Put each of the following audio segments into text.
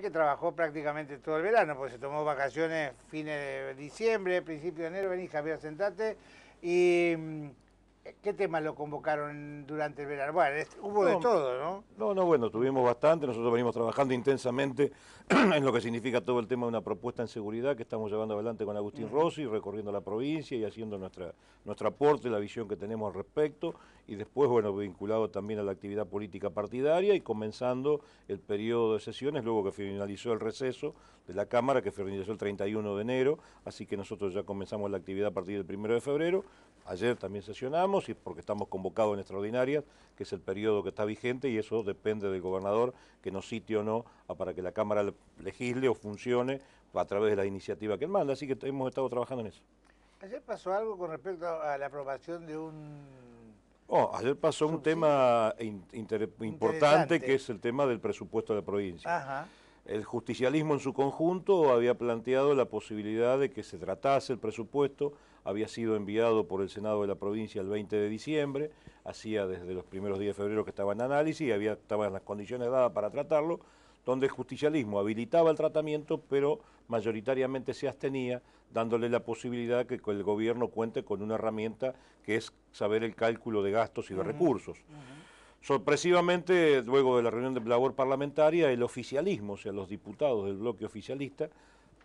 que trabajó prácticamente todo el verano, porque se tomó vacaciones fines de diciembre, principio de enero. Vení, Javier, sentate. Y mm, ¿Qué tema lo convocaron durante el verano? Bueno, hubo de todo, ¿no? No, no, bueno, tuvimos bastante. Nosotros venimos trabajando intensamente en lo que significa todo el tema de una propuesta en seguridad que estamos llevando adelante con Agustín Rossi, recorriendo la provincia y haciendo nuestra, nuestro aporte, la visión que tenemos al respecto. Y después, bueno, vinculado también a la actividad política partidaria y comenzando el periodo de sesiones, luego que finalizó el receso de la Cámara, que finalizó el 31 de enero. Así que nosotros ya comenzamos la actividad a partir del 1 de febrero. Ayer también sesionamos y porque estamos convocados en extraordinarias, que es el periodo que está vigente y eso depende del gobernador que nos cite o no para que la Cámara legisle o funcione a través de la iniciativa que él manda. Así que hemos estado trabajando en eso. Ayer pasó algo con respecto a la aprobación de un oh, ayer pasó un tema importante que es el tema del presupuesto de la provincia. El justicialismo en su conjunto había planteado la posibilidad de que se tratase el presupuesto había sido enviado por el Senado de la provincia el 20 de diciembre, hacía desde los primeros días de febrero que estaba en análisis y había, estaban las condiciones dadas para tratarlo, donde el justicialismo habilitaba el tratamiento, pero mayoritariamente se abstenía, dándole la posibilidad que el gobierno cuente con una herramienta que es saber el cálculo de gastos y de recursos. Sorpresivamente, luego de la reunión de labor parlamentaria, el oficialismo, o sea, los diputados del bloque oficialista,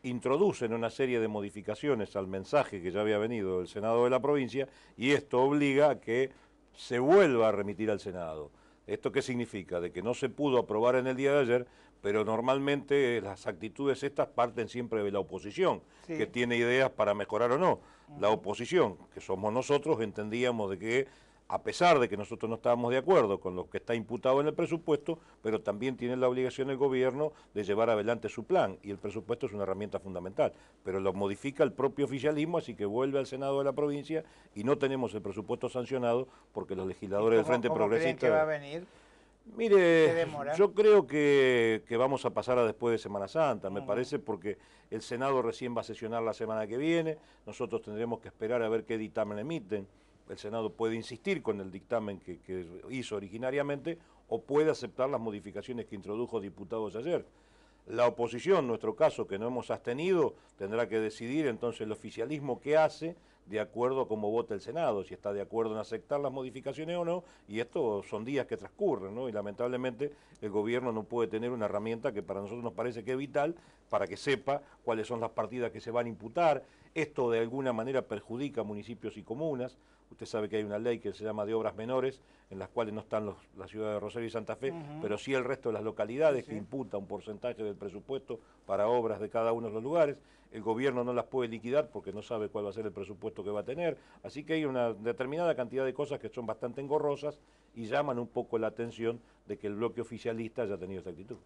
introducen una serie de modificaciones al mensaje que ya había venido del Senado de la provincia y esto obliga a que se vuelva a remitir al Senado. ¿Esto qué significa? De que no se pudo aprobar en el día de ayer, pero normalmente las actitudes estas parten siempre de la oposición, que tiene ideas para mejorar o no. La oposición, que somos nosotros, entendíamos de que a pesar de que nosotros no estábamos de acuerdo con lo que está imputado en el presupuesto, pero también tiene la obligación el gobierno de llevar adelante su plan, y el presupuesto es una herramienta fundamental, pero lo modifica el propio oficialismo, así que vuelve al Senado de la provincia y no tenemos el presupuesto sancionado porque los legisladores del Frente Progresista... que va a venir? Mire, yo creo que, vamos a pasar a después de Semana Santa, me mm. parece, porque el Senado recién va a sesionar la semana que viene, nosotros tendremos que esperar a ver qué dictamen emiten el Senado puede insistir con el dictamen que, hizo originariamente o puede aceptar las modificaciones que introdujo diputados ayer. La oposición, nuestro caso, que no hemos abstenido, tendrá que decidir entonces el oficialismo que hace de acuerdo a cómo vota el Senado, si está de acuerdo en aceptar las modificaciones o no, y estos son días que transcurren, ¿no? Y lamentablemente el gobierno no puede tener una herramienta que para nosotros nos parece que es vital para que sepa cuáles son las partidas que se van a imputar, esto de alguna manera perjudica a municipios y comunas, Usted sabe que hay una ley que se llama de obras menores, en las cuales no están la ciudad de Rosario y Santa Fe, pero sí el resto de las localidades que imputa un porcentaje del presupuesto para obras de cada uno de los lugares. El gobierno no las puede liquidar porque no sabe cuál va a ser el presupuesto que va a tener. Así que hay una determinada cantidad de cosas que son bastante engorrosas y llaman un poco la atención de que el bloque oficialista haya tenido esta actitud.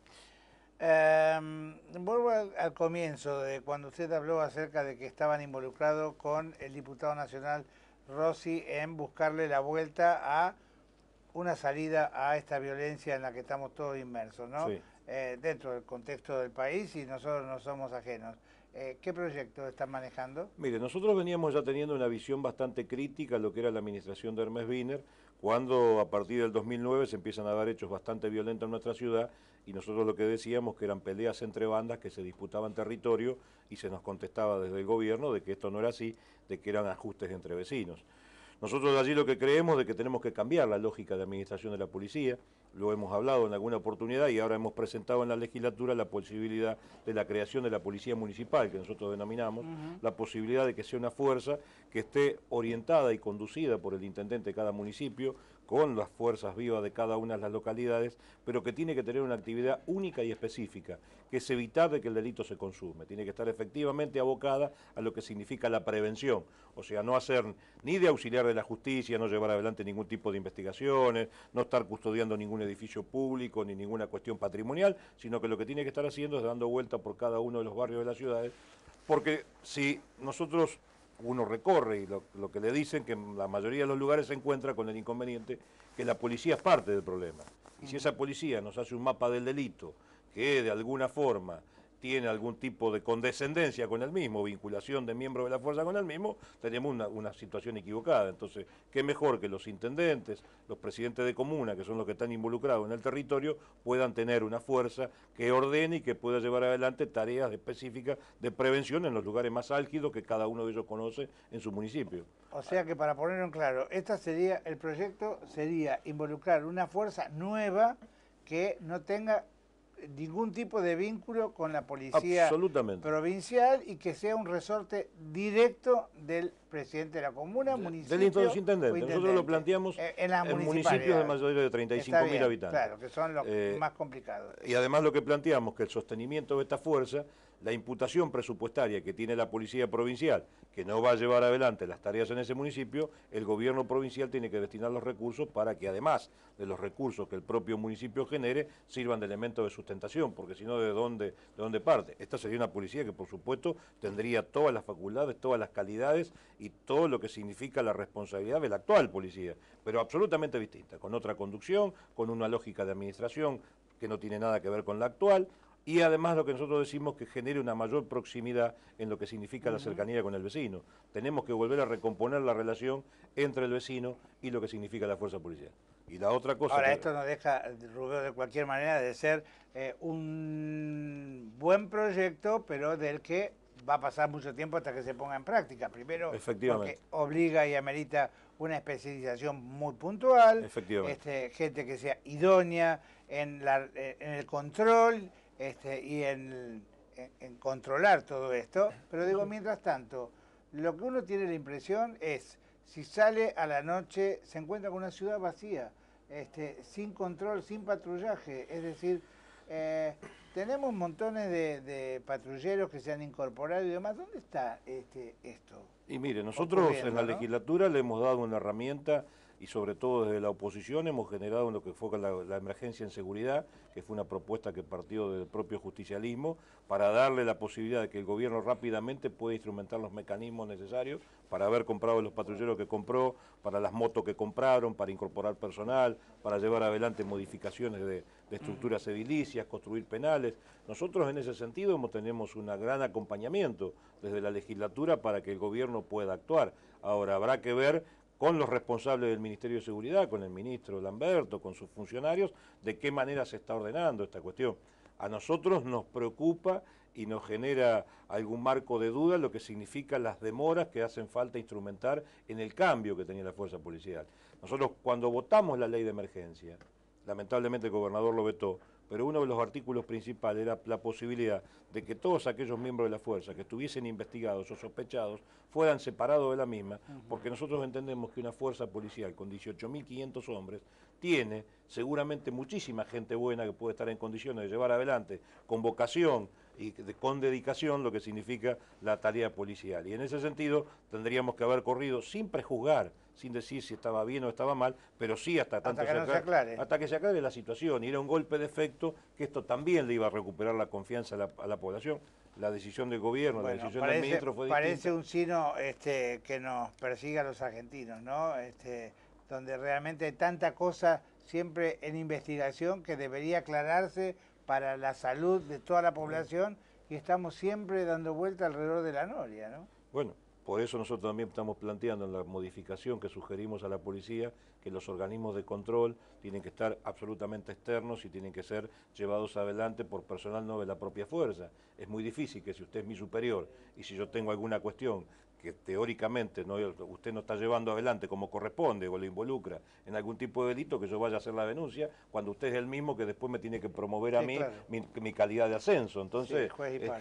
Em, vuelvo al, comienzo de cuando usted habló acerca de que estaban involucrados con el diputado nacional Rossi en buscarle la vuelta a una salida a esta violencia en la que estamos todos inmersos, ¿no? Eh, dentro del contexto del país y nosotros no somos ajenos. Eh, ¿Qué proyecto están manejando? Mire, nosotros veníamos ya teniendo una visión bastante crítica a lo que era la administración de Hermes Wiener, cuando a partir del 2009 se empiezan a dar hechos bastante violentos en nuestra ciudad y nosotros lo que decíamos que eran peleas entre bandas que se disputaban territorio y se nos contestaba desde el gobierno de que esto no era así, de que eran ajustes entre vecinos. Nosotros allí lo que creemos es que tenemos que cambiar la lógica de administración de la policía, lo hemos hablado en alguna oportunidad y ahora hemos presentado en la legislatura la posibilidad de la creación de la policía municipal, que nosotros denominamos, la posibilidad de que sea una fuerza que esté orientada y conducida por el intendente de cada municipio, con las fuerzas vivas de cada una de las localidades, pero que tiene que tener una actividad única y específica, que es evitar que el delito se consume. Tiene que estar efectivamente abocada a lo que significa la prevención, o sea, no hacer ni de auxiliar de la justicia, no llevar adelante ningún tipo de investigaciones, no estar custodiando ningún edificio público ni ninguna cuestión patrimonial, sino que lo que tiene que estar haciendo es dando vuelta por cada uno de los barrios de las ciudades, porque si nosotros uno recorre y lo, que le dicen que la mayoría de los lugares se encuentra con el inconveniente que la policía es parte del problema. Y si esa policía nos hace un mapa del delito que de alguna forma tiene algún tipo de condescendencia con el mismo, vinculación de miembro de la fuerza con el mismo, tenemos una, situación equivocada. Entonces, qué mejor que los intendentes, los presidentes de comuna, que son los que están involucrados en el territorio, puedan tener una fuerza que ordene y que pueda llevar adelante tareas específicas de prevención en los lugares más álgidos que cada uno de ellos conoce en su municipio. O sea que para ponerlo en claro, esta sería el proyecto sería involucrar una fuerza nueva que no tenga ningún tipo de vínculo con la policía provincial y que sea un resorte directo del presidente de la comuna, municipal municipio. Del intendente. Nosotros lo planteamos eh, en, municipios de mayoría de 35.000 habitantes. Claro, que son los eh, más complicados. Y además lo que planteamos, que el sostenimiento de esta fuerza la imputación presupuestaria que tiene la Policía Provincial, que no va a llevar adelante las tareas en ese municipio, el gobierno provincial tiene que destinar los recursos para que además de los recursos que el propio municipio genere, sirvan de elemento de sustentación, porque si no, ¿de dónde, ¿de dónde parte? Esta sería una policía que por supuesto tendría todas las facultades, todas las calidades y todo lo que significa la responsabilidad de la actual policía, pero absolutamente distinta, con otra conducción, con una lógica de administración que no tiene nada que ver con la actual, y además lo que nosotros decimos que genere una mayor proximidad en lo que significa la cercanía con el vecino. Tenemos que volver a recomponer la relación entre el vecino y lo que significa la fuerza policial. Y la otra cosa... Ahora, esto no deja, Rubio, de cualquier manera de ser eh, un buen proyecto, pero del que va a pasar mucho tiempo hasta que se ponga en práctica. Primero, porque obliga y amerita una especialización muy puntual, Efectivamente. Este, gente que sea idónea en, eh, en el control este, y en, controlar todo esto. Pero digo, mientras tanto, lo que uno tiene la impresión es, si sale a la noche, se encuentra con una ciudad vacía, este, sin control, sin patrullaje. Es decir, eh, tenemos montones de, patrulleros que se han incorporado y demás. ¿Dónde está este, esto? Y mire, nosotros en la legislatura le hemos dado una herramienta y sobre todo desde la oposición hemos generado en lo que fue la, emergencia en seguridad, que fue una propuesta que partió del propio justicialismo, para darle la posibilidad de que el gobierno rápidamente pueda instrumentar los mecanismos necesarios para haber comprado los patrulleros que compró, para las motos que compraron, para incorporar personal, para llevar adelante modificaciones de, estructuras edilicias, construir penales. Nosotros en ese sentido hemos, tenemos un gran acompañamiento desde la legislatura para que el gobierno pueda actuar. Ahora habrá que ver con los responsables del Ministerio de Seguridad, con el ministro Lamberto, con sus funcionarios, de qué manera se está ordenando esta cuestión. A nosotros nos preocupa y nos genera algún marco de duda lo que significan las demoras que hacen falta instrumentar en el cambio que tenía la fuerza policial. Nosotros cuando votamos la ley de emergencia, lamentablemente el gobernador lo vetó, pero uno de los artículos principales era la posibilidad de que todos aquellos miembros de la fuerza que estuviesen investigados o sospechados fueran separados de la misma, porque nosotros entendemos que una fuerza policial con 18.500 hombres tiene seguramente muchísima gente buena que puede estar en condiciones de llevar adelante con vocación, y con dedicación lo que significa la tarea policial. Y en ese sentido tendríamos que haber corrido sin prejuzgar, sin decir si estaba bien o estaba mal, pero sí hasta tanto hasta que, se aclare, Hasta que se aclare la situación. Y era un golpe de efecto que esto también le iba a recuperar la confianza a la, población. La decisión del gobierno, la decisión del ministro fue distinta. Parece un sino este, que nos persigue a los argentinos, ¿no? Este, donde realmente hay tanta cosa siempre en investigación que debería aclararse para la salud de toda la población y estamos siempre dando vuelta alrededor de la noria, ¿no? Bueno, por eso nosotros también estamos planteando en la modificación que sugerimos a la policía que los organismos de control tienen que estar absolutamente externos y tienen que ser llevados adelante por personal no de la propia fuerza. Es muy difícil que si usted es mi superior y si yo tengo alguna cuestión que teóricamente no, usted no está llevando adelante como corresponde o le involucra en algún tipo de delito, que yo vaya a hacer la denuncia, cuando usted es el mismo que después me tiene que promover a mí mi, calidad de ascenso. Entonces,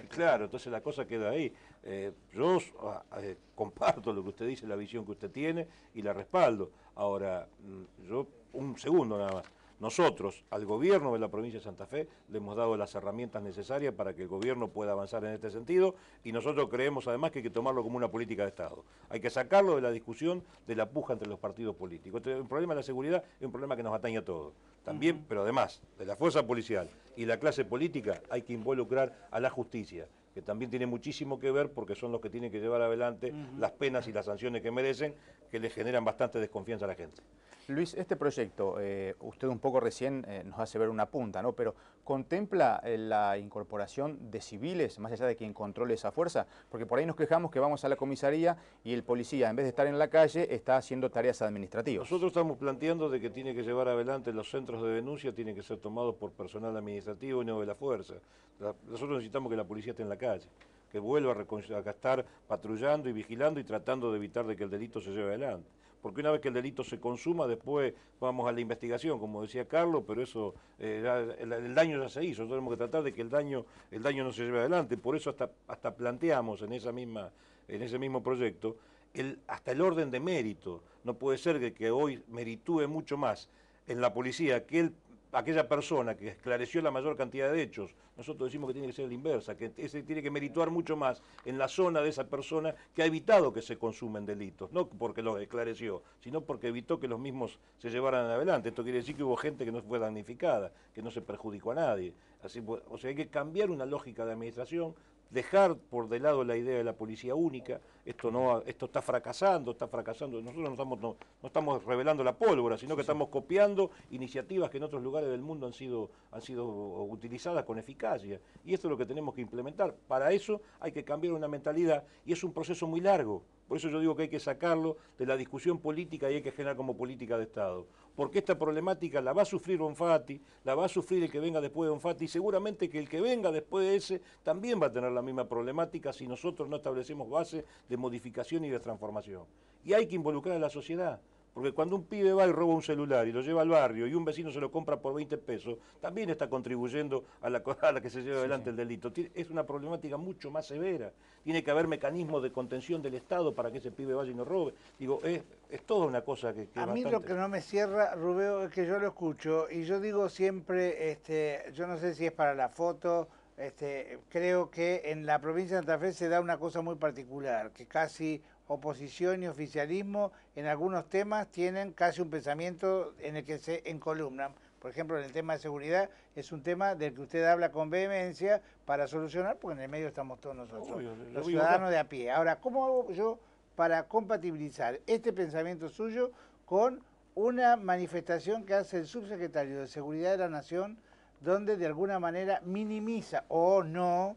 claro, entonces la cosa queda ahí. Eh, yo ah, eh, comparto lo que usted dice, la visión que usted tiene y la respaldo. Ahora, mm, yo, un segundo nada más nosotros, al gobierno de la provincia de Santa Fe, le hemos dado las herramientas necesarias para que el gobierno pueda avanzar en este sentido y nosotros creemos además que hay que tomarlo como una política de Estado. Hay que sacarlo de la discusión de la puja entre los partidos políticos. el este problema de la seguridad es un problema que nos atañe a todos. También, pero además, de la fuerza policial y la clase política hay que involucrar a la justicia que también tiene muchísimo que ver porque son los que tienen que llevar adelante las penas y las sanciones que merecen, que le generan bastante desconfianza a la gente. Luis, este proyecto, eh, usted un poco recién eh, nos hace ver una punta, ¿no? Pero ¿contempla eh, la incorporación de civiles, más allá de quien controle esa fuerza? Porque por ahí nos quejamos que vamos a la comisaría y el policía, en vez de estar en la calle, está haciendo tareas administrativas. Nosotros estamos planteando de que tiene que llevar adelante los centros de denuncia, tienen que ser tomados por personal administrativo y no de la fuerza. nosotros necesitamos que la policía esté en la calle que vuelva a, estar patrullando y vigilando y tratando de evitar de que el delito se lleve adelante porque una vez que el delito se consuma, después vamos a la investigación, como decía Carlos, pero eso, eh, el, daño ya se hizo, tenemos que tratar de que el daño, el daño no se lleve adelante, por eso hasta, hasta planteamos en, esa misma, en ese mismo proyecto el, hasta el orden de mérito, no puede ser que, hoy meritúe mucho más en la policía que el aquella persona que esclareció la mayor cantidad de hechos. Nosotros decimos que tiene que ser la inversa, que ese tiene que merituar mucho más en la zona de esa persona que ha evitado que se consumen delitos, no porque lo esclareció, sino porque evitó que los mismos se llevaran adelante. Esto quiere decir que hubo gente que no fue damnificada, que no se perjudicó a nadie. Así, o sea, hay que cambiar una lógica de administración dejar por de lado la idea de la policía única, esto no esto está fracasando, está fracasando, nosotros no estamos, no, estamos revelando la pólvora, sino que estamos copiando iniciativas que en otros lugares del mundo han sido, han sido utilizadas con eficacia. Y esto es lo que tenemos que implementar. Para eso hay que cambiar una mentalidad y es un proceso muy largo. Por eso yo digo que hay que sacarlo de la discusión política y hay que generar como política de Estado. Porque esta problemática la va a sufrir Bonfatti, la va a sufrir el que venga después de Bonfatti y seguramente que el que venga después de ese también va a tener la misma problemática si nosotros no establecemos bases de modificación y de transformación. Y hay que involucrar a la sociedad. Porque cuando un pibe va y roba un celular y lo lleva al barrio y un vecino se lo compra por 20 pesos, también está contribuyendo a la, a que se lleva adelante el delito. Es una problemática mucho más severa. Tiene que haber mecanismos de contención del Estado para que ese pibe vaya y no robe. Digo, es, toda una cosa que... a mí lo que no me cierra, Rubeo, es que yo lo escucho y yo digo siempre, este, yo no sé si es para la foto, este, creo que en la provincia de Santa Fe se da una cosa muy particular, que casi oposición y oficialismo en algunos temas tienen casi un pensamiento en el que se encolumnan. Por ejemplo, en el tema de seguridad es un tema del que usted habla con vehemencia para solucionar, porque en el medio estamos todos nosotros, los ciudadanos de a pie. Ahora, ¿cómo hago yo para compatibilizar este pensamiento suyo con una manifestación que hace el subsecretario de Seguridad de la Nación, donde de alguna manera minimiza o no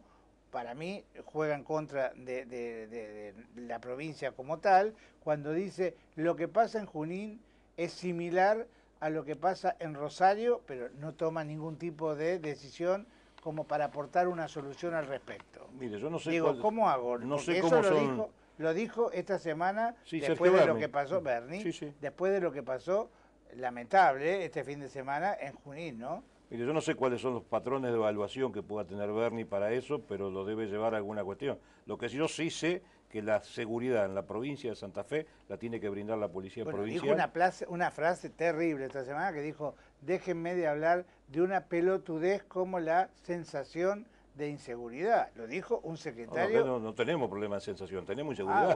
para mí juega en contra de, la provincia como tal, cuando dice lo que pasa en Junín es similar a lo que pasa en Rosario, pero no toma ningún tipo de decisión como para aportar una solución al respecto. Mire, yo no sé Digo, ¿cómo hago? eso lo, dijo, esta semana después de lo que pasó, Bernie, después de lo que pasó, lamentable, este fin de semana en Junín, ¿no? yo no sé cuáles son los patrones de evaluación que pueda tener Bernie para eso, pero lo debe llevar a alguna cuestión. Lo que yo sí sé que la seguridad en la provincia de Santa Fe la tiene que brindar la policía provincial. Dijo una, frase terrible esta semana que dijo, déjenme de hablar de una pelotudez como la sensación de inseguridad. Lo dijo un secretario. No, tenemos problema de sensación, tenemos ah, inseguridad.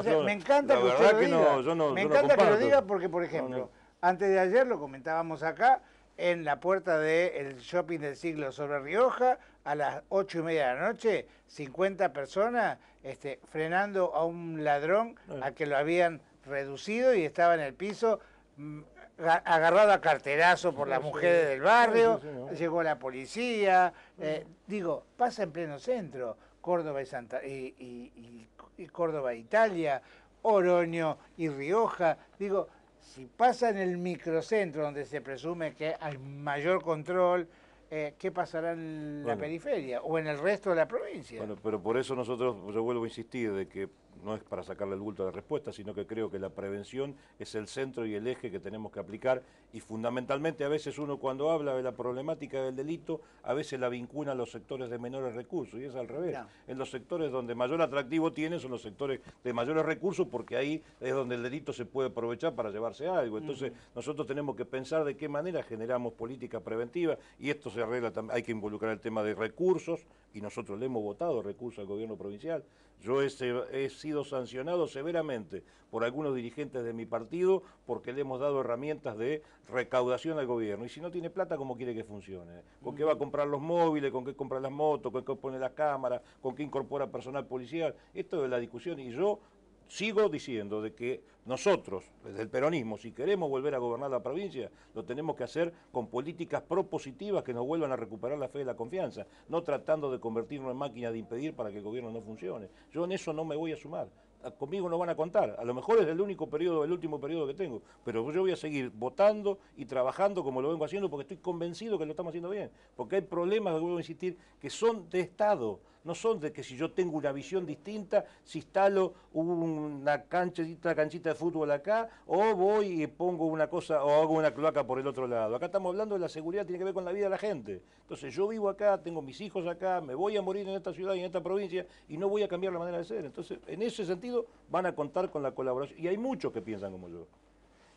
bueno. me encanta que usted diga. me encanta que lo diga porque, por ejemplo, antes de ayer lo comentábamos acá, en la puerta del shopping del siglo sobre Rioja a las ocho y media de la noche, 50 personas este, frenando a un ladrón a que lo habían reducido y estaba en el piso mm, agarrado a carterazo por las mujeres del barrio, llegó la policía, mm. eh, digo, pasa en pleno centro, Córdoba y, Santa, y, Córdoba, Italia, Oroño y Rioja, digo, si pasa en el microcentro, donde se presume que hay mayor control, eh, ¿qué pasará en la periferia o en el resto de la provincia? Bueno, pero por eso nosotros, yo vuelvo a insistir, de que no es para sacarle el bulto de respuesta, sino que creo que la prevención es el centro y el eje que tenemos que aplicar y fundamentalmente a veces uno cuando habla de la problemática del delito, a veces la vincula a los sectores de menores recursos y es al revés. En los sectores donde mayor atractivo tiene son los sectores de mayores recursos porque ahí es donde el delito se puede aprovechar para llevarse algo. Entonces nosotros tenemos que pensar de qué manera generamos política preventiva y esto se arregla, también, hay que involucrar el tema de recursos y nosotros le hemos votado recursos al gobierno provincial yo he, sido sancionado severamente por algunos dirigentes de mi partido porque le hemos dado herramientas de recaudación al gobierno. Y si no tiene plata, ¿cómo quiere que funcione? ¿Con qué va a comprar los móviles? ¿Con qué compra las motos? ¿Con qué pone las cámaras? ¿Con qué incorpora personal policial? Esto es la discusión y yo sigo diciendo de que nosotros, desde el peronismo, si queremos volver a gobernar la provincia, lo tenemos que hacer con políticas propositivas que nos vuelvan a recuperar la fe y la confianza, no tratando de convertirnos en máquina de impedir para que el gobierno no funcione. Yo en eso no me voy a sumar. Ah, conmigo no van a contar. A lo mejor es el único periodo, el último periodo que tengo, pero yo voy a seguir votando y trabajando como lo vengo haciendo porque estoy convencido que lo estamos haciendo bien, porque hay problemas, vuelvo a insistir, que son de Estado no son de que si yo tengo una visión distinta, si instalo una canchita, canchita de fútbol acá, o voy y pongo una cosa, o hago una cloaca por el otro lado. Acá estamos hablando de la seguridad, tiene que ver con la vida de la gente. Entonces yo vivo acá, tengo mis hijos acá, me voy a morir en esta ciudad y en esta provincia, y no voy a cambiar la manera de ser. Entonces, en ese sentido, van a contar con la colaboración. Y hay muchos que piensan como yo.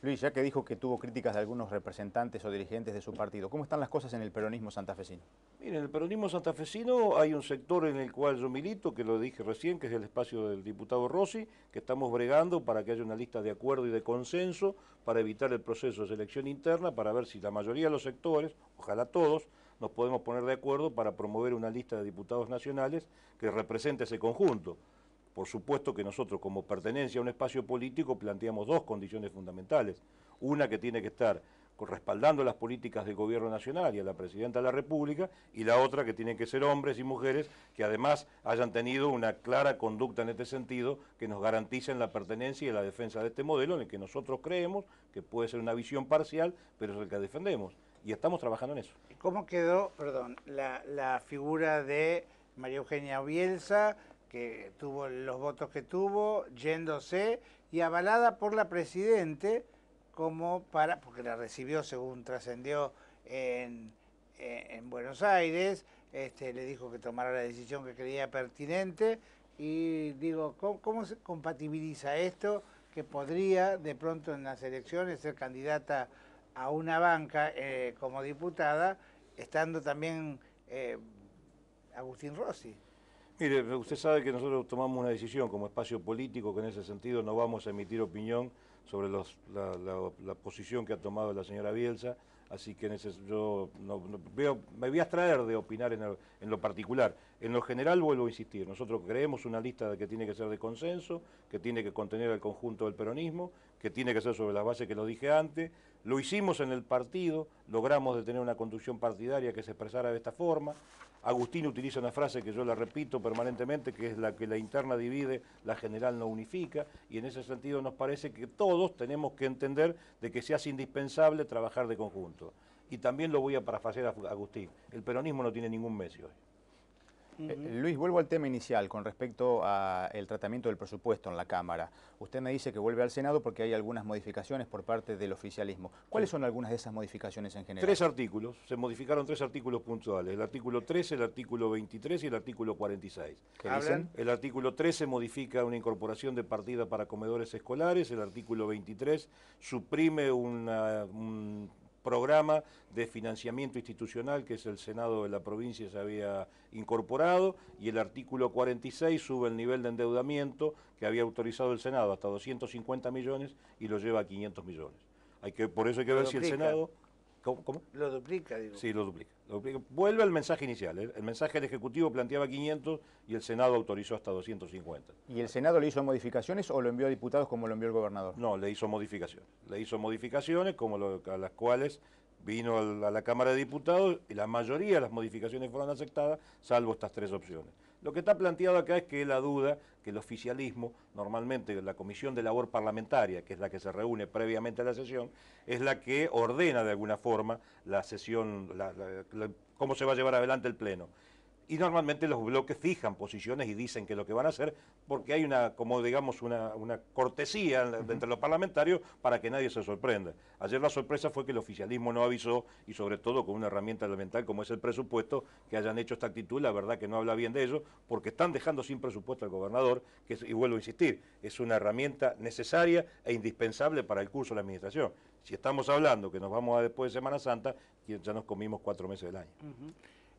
Luis, ya que dijo que tuvo críticas de algunos representantes o dirigentes de su partido, ¿cómo están las cosas en el peronismo santafesino? Mire, en el peronismo santafesino hay un sector en el cual yo milito, que lo dije recién, que es el espacio del diputado Rossi, que estamos bregando para que haya una lista de acuerdo y de consenso para evitar el proceso de selección interna, para ver si la mayoría de los sectores, ojalá todos, nos podemos poner de acuerdo para promover una lista de diputados nacionales que represente ese conjunto. Por supuesto que nosotros, como pertenencia a un espacio político, planteamos dos condiciones fundamentales. Una que tiene que estar respaldando las políticas del gobierno nacional y a la presidenta de la República, y la otra que tienen que ser hombres y mujeres que además hayan tenido una clara conducta en este sentido que nos garanticen la pertenencia y la defensa de este modelo en el que nosotros creemos que puede ser una visión parcial, pero es el que defendemos. Y estamos trabajando en eso. ¿Cómo quedó, perdón, la, la figura de María Eugenia Bielsa? que tuvo los votos que tuvo, yéndose y avalada por la Presidente como para, porque la recibió según trascendió en, eh, Buenos Aires, este, le dijo que tomara la decisión que creía pertinente y digo, ¿cómo, se compatibiliza esto que podría de pronto en las elecciones ser candidata a una banca eh, como diputada, estando también eh, Agustín Rossi? Mire, usted sabe que nosotros tomamos una decisión como espacio político, que en ese sentido no vamos a emitir opinión sobre la, posición que ha tomado la señora Bielsa, así que yo me voy a extraer de opinar en, lo particular. En lo general vuelvo a insistir, nosotros creemos una lista que tiene que ser de consenso, que tiene que contener al conjunto del peronismo, que tiene que ser sobre las bases que lo dije antes, lo hicimos en el partido, logramos detener una conducción partidaria que se expresara de esta forma, Agustín utiliza una frase que yo la repito permanentemente, que es la que la interna divide, la general no unifica, y en ese sentido nos parece que todos tenemos que entender de que se hace indispensable trabajar de conjunto. Y también lo voy a parafrasear a Agustín, el peronismo no tiene ningún mesio hoy. Eh, Luis, vuelvo al tema inicial con respecto al tratamiento del presupuesto en la Cámara. Usted me dice que vuelve al Senado porque hay algunas modificaciones por parte del oficialismo. ¿Cuáles son algunas de esas modificaciones en general? Tres artículos. Se modificaron tres artículos puntuales. El artículo 13, el artículo 23 y el artículo 46. ¿Qué dicen? El artículo 13 modifica una incorporación de partida para comedores escolares. El artículo 23 suprime una, un programa de financiamiento institucional que es el Senado de la provincia se había incorporado y el artículo 46 sube el nivel de endeudamiento que había autorizado el Senado hasta 250 millones y lo lleva a 500 millones. Hay que, por eso hay que ver si el Senado... ¿Cómo, Lo duplica, digo. Sí, lo duplica, Vuelve al mensaje inicial. ¿eh? El, mensaje del Ejecutivo planteaba 500 y el Senado autorizó hasta 250. ¿Y el Senado le hizo modificaciones o lo envió a diputados como lo envió el gobernador? No, le hizo modificaciones. Le hizo modificaciones como a las cuales vino a la Cámara de Diputados y la mayoría de las modificaciones fueron aceptadas, salvo estas tres opciones. Lo que está planteado acá es que la duda que el oficialismo, normalmente la Comisión de Labor Parlamentaria, que es la que se reúne previamente a la sesión, es la que ordena de alguna forma la sesión, cómo se va a llevar adelante el Pleno y normalmente los bloques fijan posiciones y dicen que lo que van a hacer, porque hay una, como digamos, una, cortesía entre los parlamentarios para que nadie se sorprenda. Ayer la sorpresa fue que el oficialismo no avisó, y sobre todo con una herramienta elemental como es el presupuesto, que hayan hecho esta actitud, la verdad que no habla bien de eso porque están dejando sin presupuesto al gobernador, que y vuelvo a insistir, es una herramienta necesaria e indispensable para el curso de la administración. Si estamos hablando que nos vamos a después de Semana Santa, ya nos comimos cuatro meses del año.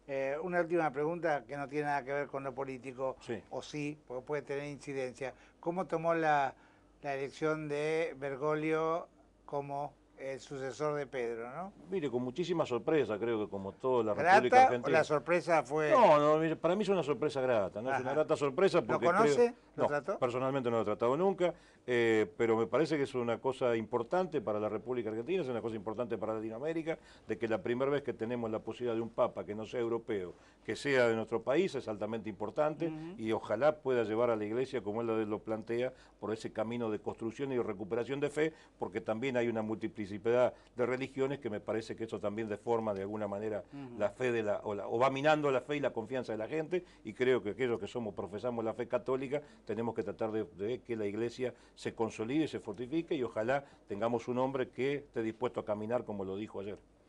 Eh, una última pregunta que no tiene nada que ver con lo político, o sí, porque puede tener incidencia. ¿Cómo tomó la, la elección de Bergoglio como el sucesor de Pedro, ¿no? Mire, con muchísima sorpresa, creo que como toda la República Argentina. la sorpresa fue.? No, no, para mí es una sorpresa grata, no es una grata sorpresa porque. ¿Lo conoce? ¿Lo no, Personalmente no lo he tratado nunca, eh, pero me parece que es una cosa importante para la República Argentina, es una cosa importante para Latinoamérica, de que la primera vez que tenemos la posibilidad de un Papa que no sea europeo, que sea de nuestro país, es altamente importante y ojalá pueda llevar a la Iglesia, como él lo plantea, por ese camino de construcción y recuperación de fe, porque también hay una multiplicidad de religiones que me parece que eso también deforma de alguna manera la fe de la o, va minando la fe y la confianza de la gente, y creo que aquellos que somos, profesamos la fe católica, tenemos que tratar de, que la iglesia se consolide, y se fortifique y ojalá tengamos un hombre que esté dispuesto a caminar como lo dijo ayer.